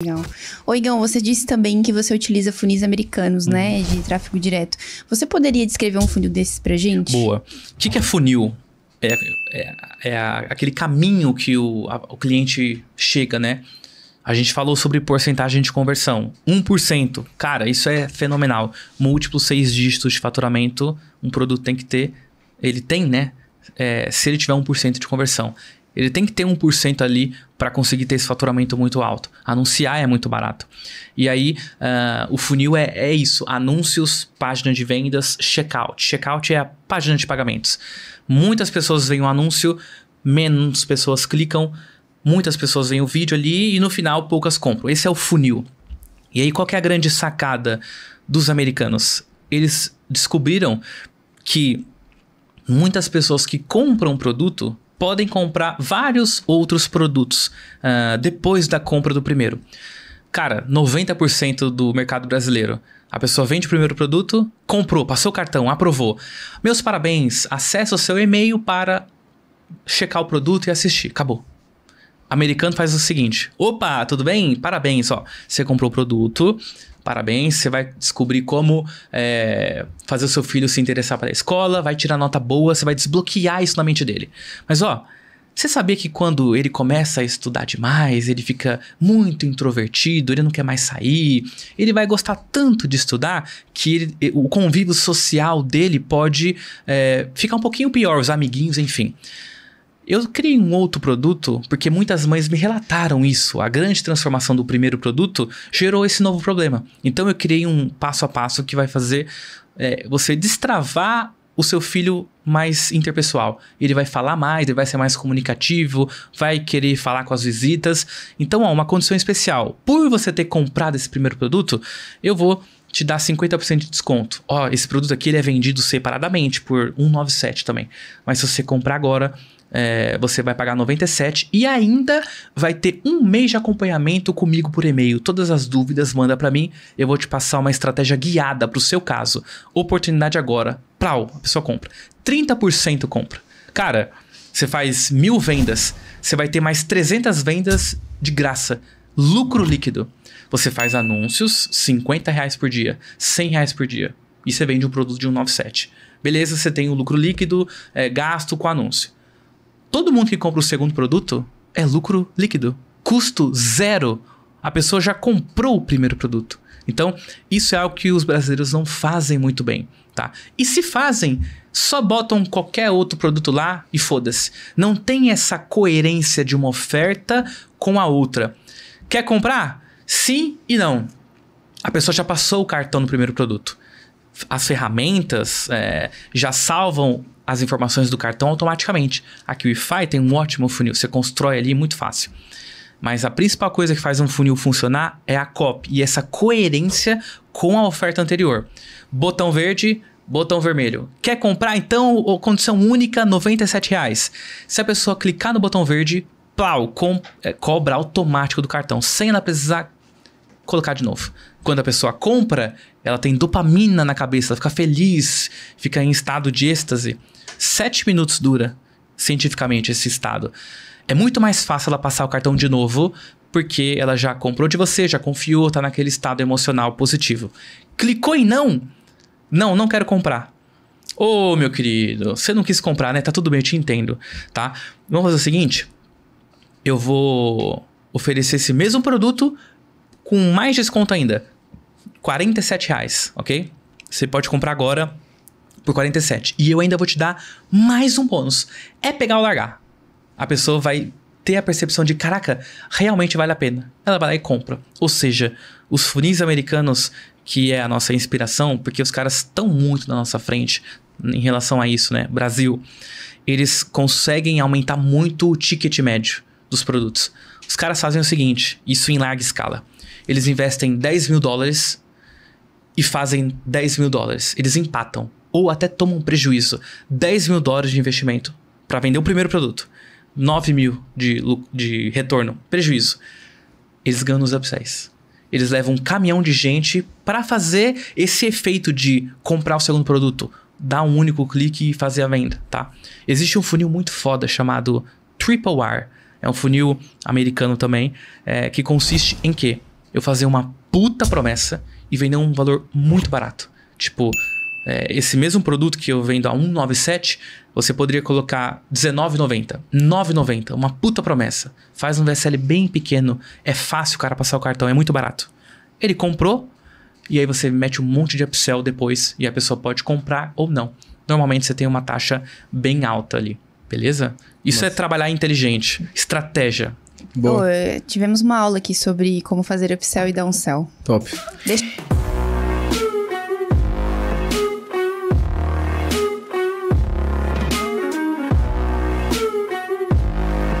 Legal. Oigão, você disse também que você utiliza funis americanos, hum. né? Uhum. De tráfego direto. Você poderia descrever um funil desses pra gente? Boa. O que, que é funil? É, é, é a, aquele caminho que o, a, o cliente chega, né? A gente falou sobre porcentagem de conversão. 1%. Cara, isso é fenomenal. Múltiplos seis dígitos de faturamento, um produto tem que ter. Ele tem, né? É, se ele tiver 1% de conversão ele tem que ter 1% ali para conseguir ter esse faturamento muito alto. Anunciar é muito barato. E aí, uh, o funil é, é isso: anúncios, página de vendas, checkout. Checkout é a página de pagamentos. Muitas pessoas veem o um anúncio, menos pessoas clicam, muitas pessoas veem o vídeo ali e no final poucas compram. Esse é o funil. E aí, qual é a grande sacada dos americanos? Eles descobriram que muitas pessoas que compram um produto podem comprar vários outros produtos uh, depois da compra do primeiro. Cara, 90% do mercado brasileiro. A pessoa vende o primeiro produto, comprou, passou o cartão, aprovou. Meus parabéns, acesse o seu e-mail para checar o produto e assistir. Acabou americano faz o seguinte: opa, tudo bem? Parabéns, ó. Você comprou o produto, parabéns. Você vai descobrir como é, fazer o seu filho se interessar para a escola, vai tirar nota boa, você vai desbloquear isso na mente dele. Mas, ó. Você sabia que quando ele começa a estudar demais, ele fica muito introvertido, ele não quer mais sair, ele vai gostar tanto de estudar que ele, o convívio social dele pode é, ficar um pouquinho pior, os amiguinhos, enfim. Eu criei um outro produto porque muitas mães me relataram isso. A grande transformação do primeiro produto gerou esse novo problema. Então eu criei um passo a passo que vai fazer é, você destravar o seu filho mais interpessoal. Ele vai falar mais, ele vai ser mais comunicativo, vai querer falar com as visitas. Então, ó, uma condição especial. Por você ter comprado esse primeiro produto, eu vou te dá 50% de desconto. Ó, esse produto aqui ele é vendido separadamente por 197 também. Mas se você comprar agora, é, você vai pagar 97 e ainda vai ter um mês de acompanhamento comigo por e-mail. Todas as dúvidas manda para mim, eu vou te passar uma estratégia guiada pro seu caso. Oportunidade agora. Prau, a pessoa compra. 30% compra. Cara, você faz mil vendas, você vai ter mais 300 vendas de graça Lucro líquido. Você faz anúncios, 50 reais por dia, 100 reais por dia. E você vende um produto de 197. Beleza, você tem o lucro líquido, é, gasto com anúncio. Todo mundo que compra o segundo produto é lucro líquido. Custo zero. A pessoa já comprou o primeiro produto. Então, isso é algo que os brasileiros não fazem muito bem, tá? E se fazem, só botam qualquer outro produto lá e foda-se. Não tem essa coerência de uma oferta com a outra. Quer comprar? Sim e não. A pessoa já passou o cartão no primeiro produto. As ferramentas é, já salvam as informações do cartão automaticamente. Aqui o Wi-Fi tem um ótimo funil, você constrói ali muito fácil. Mas a principal coisa que faz um funil funcionar é a copy e essa coerência com a oferta anterior. Botão verde, botão vermelho. Quer comprar então condição única R$ reais. Se a pessoa clicar no botão verde, plau, com, é, cobra automático do cartão, sem ela precisar colocar de novo. Quando a pessoa compra, ela tem dopamina na cabeça, ela fica feliz, fica em estado de êxtase. Sete minutos dura, cientificamente, esse estado. É muito mais fácil ela passar o cartão de novo, porque ela já comprou de você, já confiou, tá naquele estado emocional positivo. Clicou em não? Não, não quero comprar. Ô, oh, meu querido, você não quis comprar, né? Tá tudo bem, eu te entendo, tá? Vamos fazer o seguinte: eu vou oferecer esse mesmo produto com mais desconto ainda. R$ reais, ok? Você pode comprar agora por 47. E eu ainda vou te dar mais um bônus. É pegar ou largar. A pessoa vai ter a percepção de, caraca, realmente vale a pena. Ela vai lá e compra. Ou seja, os funis americanos, que é a nossa inspiração, porque os caras estão muito na nossa frente em relação a isso, né? Brasil. Eles conseguem aumentar muito o ticket médio dos produtos. Os caras fazem o seguinte, isso em larga escala. Eles investem 10 mil dólares e fazem 10 mil dólares. Eles empatam ou até tomam prejuízo. 10 mil dólares de investimento para vender o primeiro produto. 9 mil de, de retorno, prejuízo. Eles ganham nos upsells. Eles levam um caminhão de gente para fazer esse efeito de comprar o segundo produto, dar um único clique e fazer a venda, tá? Existe um funil muito foda chamado Triple R, é um funil americano também, é, que consiste em quê? Eu fazer uma puta promessa e vender um valor muito barato. Tipo, é, esse mesmo produto que eu vendo a 197, você poderia colocar 19,90, 9,90, uma puta promessa. Faz um VSL bem pequeno, é fácil o cara passar o cartão, é muito barato. Ele comprou, e aí você mete um monte de upsell depois e a pessoa pode comprar ou não. Normalmente você tem uma taxa bem alta ali. Beleza? Isso Nossa. é trabalhar inteligente, estratégia. Boa. Oh, tivemos uma aula aqui sobre como fazer upsell e downsell. Top. Deixa...